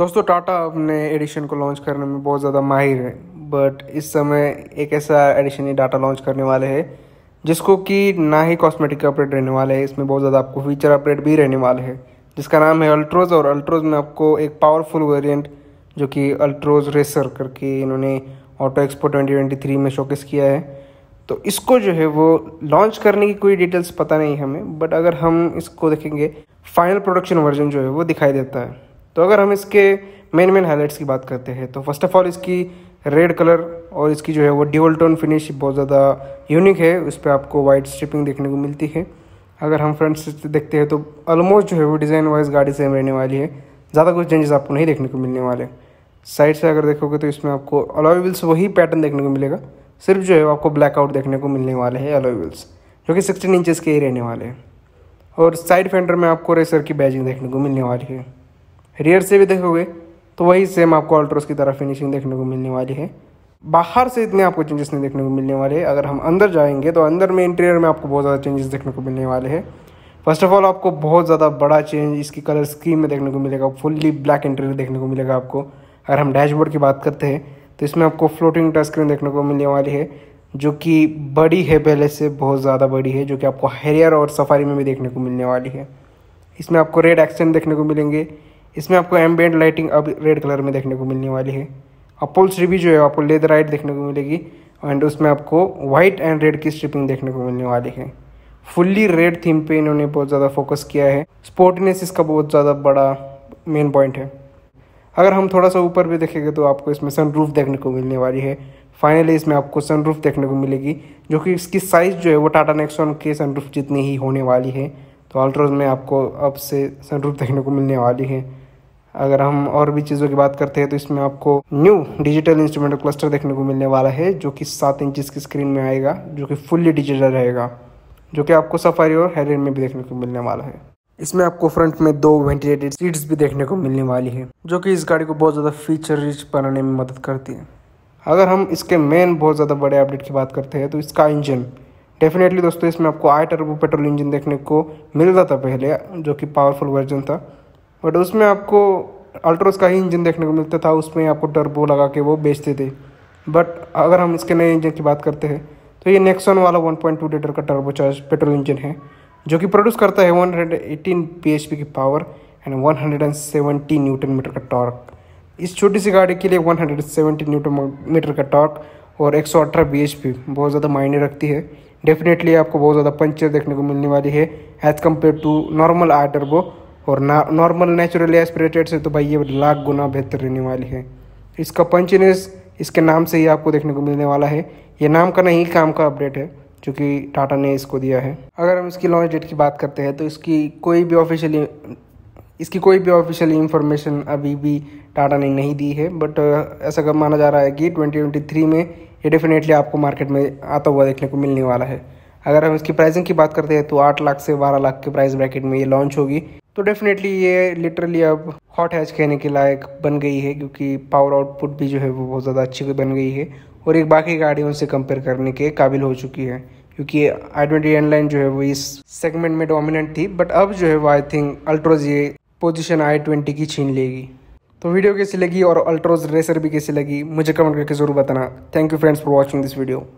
दोस्तों टाटा अपने एडिशन को लॉन्च करने में बहुत ज़्यादा माहिर है बट इस समय एक ऐसा एडिशन ही डाटा लॉन्च करने वाले है जिसको कि ना ही कॉस्मेटिक अपडेट रहने वाले है इसमें बहुत ज़्यादा आपको फीचर अपडेट भी रहने वाले हैं जिसका नाम है अल्ट्रोज और अल्ट्रोज में आपको एक पावरफुल वेरिएंट जो कि अल्ट्रोज रेसर करके इन्होंने ऑटो एक्सपो 2023 में शोकेस किया है तो इसको जो है वो लॉन्च करने की कोई डिटेल्स पता नहीं हमें बट अगर हम इसको देखेंगे फाइनल प्रोडक्शन वर्जन जो है वो दिखाई देता है तो अगर हम इसके मेन मेन हाईलाइट्स की बात करते हैं तो फर्स्ट ऑफ ऑल इसकी रेड कलर और इसकी जो है वो ड्यूअल टोन फिनिश बहुत ज़्यादा यूनिक है उस पर आपको वाइट स्ट्रिपिंग देखने को मिलती है अगर हम फ्रंट से देखते हैं तो ऑलमोस्ट जो है वो डिज़ाइन वाइज गाड़ी सेम रहने वाली है ज़्यादा कुछ चेंजेस आपको नहीं देखने को मिलने वाले साइड से अगर देखोगे तो इसमें आपको अलॉयबल्स वही पैटर्न देखने को मिलेगा सिर्फ जो है आपको ब्लैकआउट देखने को मिलने वाले हैं अलॉयबल्स जो कि सिक्सटीन इंचज़ के ही रहने वाले हैं और साइड फेंडर में आपको रेसर की बैजिंग देखने को मिलने वाली है रियर से भी देखोगे तो वही सेम आपको अल्ट्रोस की तरह फिनिशिंग देखने को मिलने वाली है बाहर से इतने आपको चेंजेस नहीं देखने को मिलने वाले हैं अगर हम अंदर जाएंगे तो अंदर में इंटीरियर में आपको बहुत ज़्यादा चेंजेस देखने को मिलने वाले हैं फर्स्ट ऑफ ऑल आपको बहुत ज़्यादा बड़ा चेंज इसकी कलर स्कीम में देखने को मिलेगा फुल्ली ब्लैक इंटीरियर देखने को मिलेगा आपको अगर हम डैशबोर्ड की बात करते हैं तो इसमें आपको फ्लोटिंग टच स्क्रीन देखने को मिलने वाली है जो कि बड़ी है पहले से बहुत ज़्यादा बड़ी है जो कि आपको हैरियर और सफारी में भी देखने को मिलने वाली है इसमें आपको रेड एक्सटेंट देखने को मिलेंगे इसमें आपको एम्बेंट लाइटिंग अब रेड कलर में देखने को मिलने वाली है अपोल पुल जो है आपको लेदर राइट देखने को मिलेगी एंड उसमें आपको वाइट एंड रेड की स्ट्रिपिंग देखने को मिलने वाली है फुल्ली रेड थीम पे इन्होंने बहुत ज़्यादा फोकस किया है स्पोर्टनेस इसका बहुत ज़्यादा बड़ा मेन पॉइंट है अगर हम थोड़ा सा ऊपर भी देखेंगे तो आपको इसमें सनरूफ देखने को मिलने वाली है फाइनली इसमें आपको सनरूफ देखने को मिलेगी जो कि इसकी साइज़ जो है वो टाटा नेक्सॉन के सनरूफ जितनी ही होने वाली है तो अल्ट्रोज में आपको अब से सनरूफ देखने को मिलने वाली है अगर हम और भी चीज़ों की बात करते हैं तो इसमें आपको न्यू डिजिटल इंस्ट्रूमेंट क्लस्टर देखने को मिलने वाला है जो कि सात इंच की स्क्रीन में आएगा जो कि फुल्ली डिजिटल रहेगा जो कि आपको सफारी और हेरिन में भी देखने को मिलने वाला है इसमें आपको फ्रंट में दो वेंटिलेटेड सीट्स भी देखने को मिलने वाली है जो कि इस गाड़ी को बहुत ज़्यादा फीचर रिच बनाने में मदद करती है अगर हम इसके मेन बहुत ज़्यादा बड़े अपडेट की बात करते हैं तो इसका इंजन डेफिनेटली दोस्तों इसमें आपको आई टर्बो पेट्रोल इंजन देखने को मिल रहा था पहले जो कि पावरफुल वर्जन था बट उसमें आपको अल्ट्रोस का ही इंजन देखने को मिलता था उसमें आपको टर्बो लगा के वो बेचते थे बट अगर हम इसके नए इंजन की बात करते हैं तो ये नेक्सन वाला 1.2 लीटर का टर्बो चार्ज पेट्रोल इंजन है जो कि प्रोड्यूस करता है 118 पी की power and one hundred and seventy newton metre का टॉर्क इस छोटी सी गाड़ी के लिए one hundred seventy newton metre का टॉर्क और एक सौ अठारह बी एच पी बहुत ज़्यादा मायने रखती है डेफिनेटली आपको बहुत ज़्यादा पंचर देखने को मिलने वाली है as compared to normal or turbo और नॉर्मल नेचुरली एस्पिरेटेड से तो भाई ये लाख गुना बेहतर रहने वाली है इसका पंचनेस इसके नाम से ही आपको देखने को मिलने वाला है ये नाम का नहीं काम का अपडेट है चूँकि टाटा ने इसको दिया है अगर हम इसकी लॉन्च डेट की बात करते हैं तो इसकी कोई भी ऑफिशियली इसकी कोई भी ऑफिशियल इन्फॉर्मेशन अभी भी टाटा ने नहीं दी है बट ऐसा कब माना जा रहा है कि 2023 में ये डेफिनेटली आपको मार्केट में आता हुआ देखने को मिलने वाला है अगर हम इसकी प्राइसिंग की बात करते हैं तो आठ लाख से बारह लाख के प्राइस ब्रैकेट में ये लॉन्च होगी तो डेफिनेटली ये लिटरली अब हॉट हैच कहने के लायक बन गई है क्योंकि पावर आउटपुट भी जो है वो बहुत ज़्यादा अच्छी बन गई है और एक बाकी गाड़ियों से कंपेयर करने के काबिल हो चुकी है क्योंकि आई ट्वेंटी एनलाइन जो है वो इस सेगमेंट में डोमिनेंट थी बट अब जो है वो आई थिंक अल्ट्रोज ये पोजिशन आई ट्वेंटी की छीन लेगी तो वीडियो कैसी लगी और अल्ट्रोज रेसर भी कैसी लगी मुझे कमेंट करके ज़रूर बताना thank you friends for watching this video